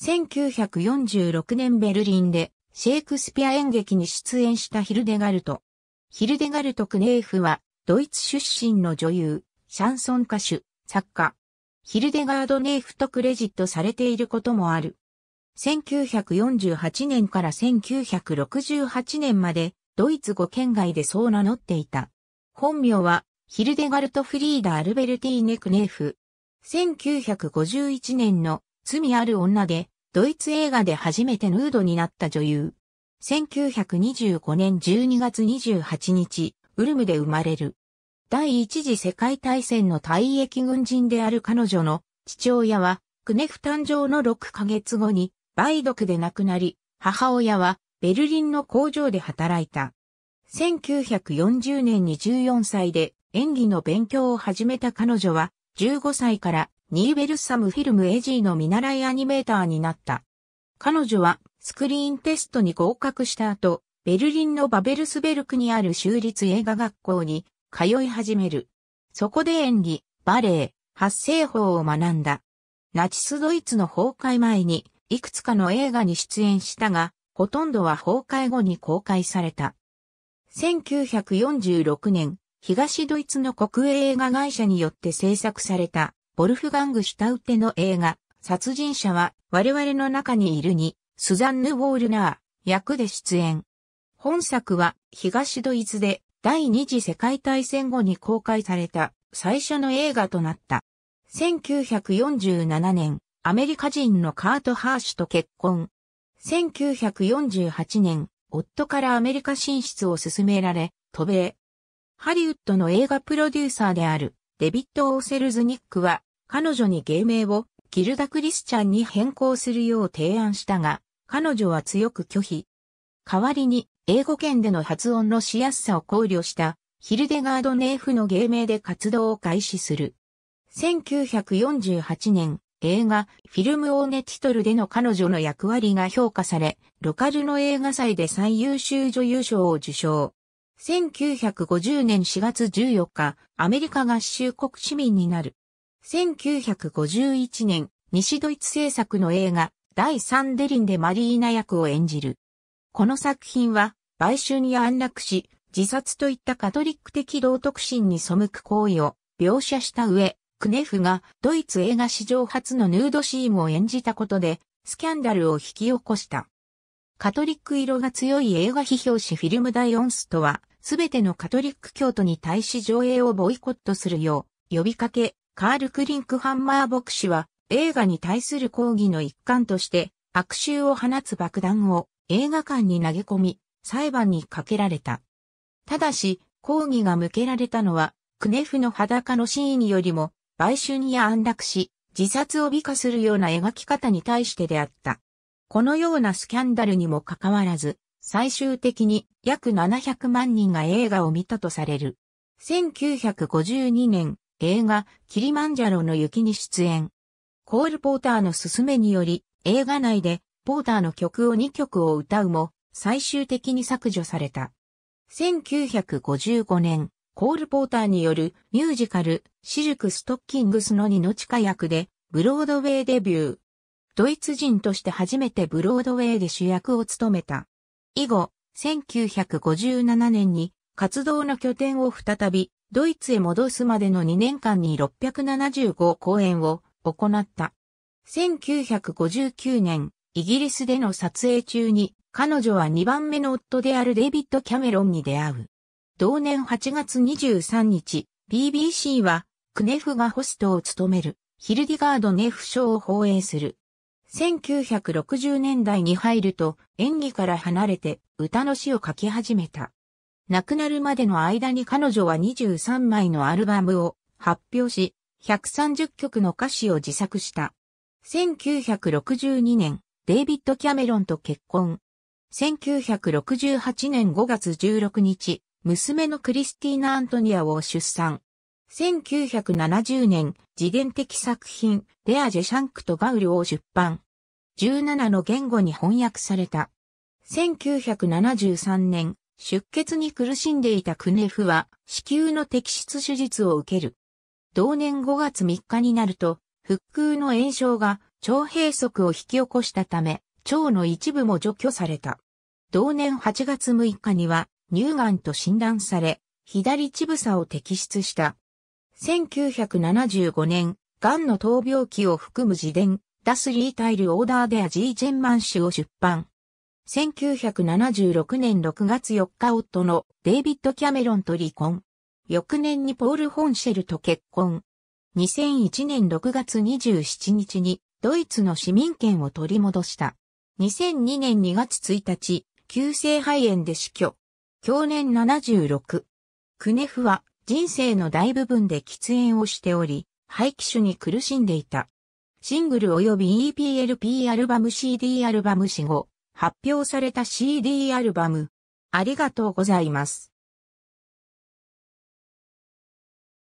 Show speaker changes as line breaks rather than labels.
1946年ベルリンでシェイクスピア演劇に出演したヒルデガルト。ヒルデガルト・クネーフはドイツ出身の女優、シャンソン歌手、作家。ヒルデガード・ネーフとクレジットされていることもある。1948年から1968年までドイツ語圏外でそう名乗っていた。本名はヒルデガルト・フリーダ・アルベルティーネ・クネーフ。1951年の罪ある女で、ドイツ映画で初めてヌードになった女優。1925年12月28日、ウルムで生まれる。第一次世界大戦の退役軍人である彼女の父親は、クネフ誕生の6ヶ月後に、梅毒で亡くなり、母親はベルリンの工場で働いた。1940年に14歳で演技の勉強を始めた彼女は15歳からニーベルサムフィルム AG の見習いアニメーターになった。彼女はスクリーンテストに合格した後、ベルリンのバベルスベルクにある州立映画学校に通い始める。そこで演技、バレエ、発声法を学んだ。ナチスドイツの崩壊前に、いくつかの映画に出演したが、ほとんどは崩壊後に公開された。1946年、東ドイツの国営映画会社によって制作されたボルフガング・シュタウテの映画、殺人者は我々の中にいるに、スザンヌ・ウォールナー、役で出演。本作は東ドイツで第二次世界大戦後に公開された最初の映画となった。1947年、アメリカ人のカート・ハーシュと結婚。1948年、夫からアメリカ進出を進められ、渡米。ハリウッドの映画プロデューサーであるデビッド・オーセルズニックは彼女に芸名をギルダ・クリスチャンに変更するよう提案したが、彼女は強く拒否。代わりに、英語圏での発音のしやすさを考慮した、ヒルデガード・ネーフの芸名で活動を開始する。1948年、映画、フィルムオーネティトルでの彼女の役割が評価され、ロカルの映画祭で最優秀女優賞を受賞。1950年4月14日、アメリカ合衆国市民になる。1951年、西ドイツ製作の映画、第3デリンでマリーナ役を演じる。この作品は、売春に安楽し、自殺といったカトリック的道徳心に背く行為を描写した上、クネフがドイツ映画史上初のヌードシーンを演じたことで、スキャンダルを引き起こした。カトリック色が強い映画批評誌フィルムダイオンストは、すべてのカトリック教徒に対し上映をボイコットするよう呼びかけ、カール・クリンクハンマー牧師は映画に対する抗議の一環として悪臭を放つ爆弾を映画館に投げ込み裁判にかけられた。ただし抗議が向けられたのはクネフの裸のシーンよりも売春や安楽し自殺を美化するような描き方に対してであった。このようなスキャンダルにもかかわらず最終的に約700万人が映画を見たとされる。1952年、映画、キリマンジャロの雪に出演。コール・ポーターの勧めにより、映画内で、ポーターの曲を2曲を歌うも、最終的に削除された。1955年、コール・ポーターによるミュージカル、シルク・ストッキングスの二の地下役で、ブロードウェイデビュー。ドイツ人として初めてブロードウェイで主役を務めた。以後、1957年に活動の拠点を再びドイツへ戻すまでの2年間に675公演を行った。1959年、イギリスでの撮影中に、彼女は2番目の夫であるデイビッド・キャメロンに出会う。同年8月23日、BBC は、クネフがホストを務める、ヒルディガード・ネフ賞を放映する。1960年代に入ると、演技から離れて、歌の詩を書き始めた。亡くなるまでの間に彼女は23枚のアルバムを発表し、130曲の歌詞を自作した。1962年、デイビッド・キャメロンと結婚。1968年5月16日、娘のクリスティーナ・アントニアを出産。1970年、自伝的作品、レア・ジェシャンクとガウルを出版。17の言語に翻訳された。1973年、出血に苦しんでいたクネフは、子宮の摘出手術を受ける。同年5月3日になると、腹腔の炎症が腸閉塞を引き起こしたため、腸の一部も除去された。同年8月6日には、乳がんと診断され、左乳房を摘出した。1975年、がんの闘病期を含む自伝、ダスリータイルオーダーでアジージェンマン氏を出版。1976年6月4日夫のデイビッド・キャメロンと離婚。翌年にポール・ホンシェルと結婚。2001年6月27日にドイツの市民権を取り戻した。2002年2月1日、急性肺炎で死去。去年76。クネフは人生の大部分で喫煙をしており、廃棄種に苦しんでいた。シングル及び EPLP アルバム CD アルバム死後、発表された CD アルバム。ありがとうございます。